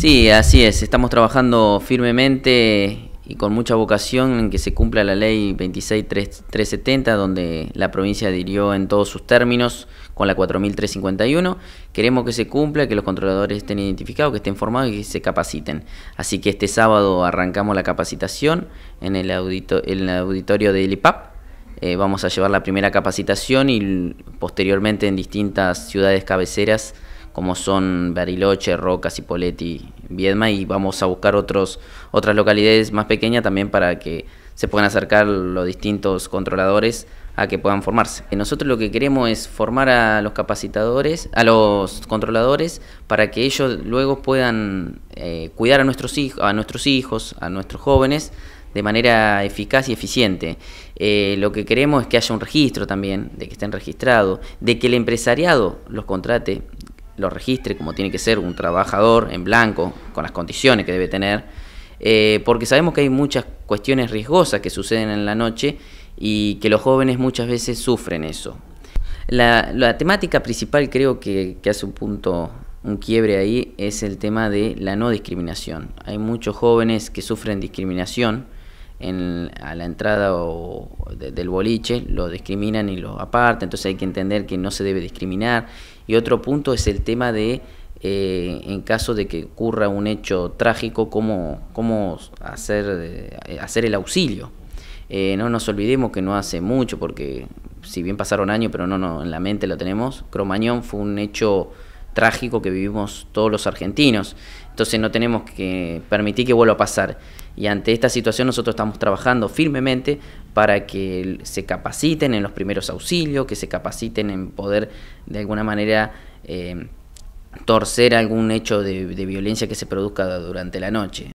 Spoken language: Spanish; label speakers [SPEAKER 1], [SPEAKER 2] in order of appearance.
[SPEAKER 1] Sí, así es. Estamos trabajando firmemente y con mucha vocación en que se cumpla la ley 26370, donde la provincia adhirió en todos sus términos con la 4351. Queremos que se cumpla, que los controladores estén identificados, que estén formados y que se capaciten. Así que este sábado arrancamos la capacitación en el, auditorio de IPAP. Eh, vamos a llevar la primera capacitación y posteriormente en distintas ciudades cabeceras como son Bariloche, Rocas, Cipolletti, Viedma y vamos a buscar otros, otras localidades más pequeñas también para que se puedan acercar los distintos controladores a que puedan formarse. Eh, nosotros lo que queremos es formar a los capacitadores, a los controladores, para que ellos luego puedan eh, cuidar a nuestros, hijos, a nuestros hijos, a nuestros jóvenes, de manera eficaz y eficiente. Eh, lo que queremos es que haya un registro también, de que estén registrados, de que el empresariado los contrate, lo registre como tiene que ser un trabajador en blanco, con las condiciones que debe tener, eh, porque sabemos que hay muchas cuestiones riesgosas que suceden en la noche y que los jóvenes muchas veces sufren eso. La, la temática principal creo que, que hace un punto, un quiebre ahí, es el tema de la no discriminación. Hay muchos jóvenes que sufren discriminación, a la entrada del boliche lo discriminan y lo apartan, entonces hay que entender que no se debe discriminar. Y otro punto es el tema de, eh, en caso de que ocurra un hecho trágico, cómo, cómo hacer, eh, hacer el auxilio. Eh, no nos olvidemos que no hace mucho, porque si bien pasaron años, pero no, no en la mente lo tenemos, Cromañón fue un hecho trágico que vivimos todos los argentinos. Entonces no tenemos que permitir que vuelva a pasar. Y ante esta situación nosotros estamos trabajando firmemente para que se capaciten en los primeros auxilios, que se capaciten en poder de alguna manera eh, torcer algún hecho de violencia que se produzca durante la noche.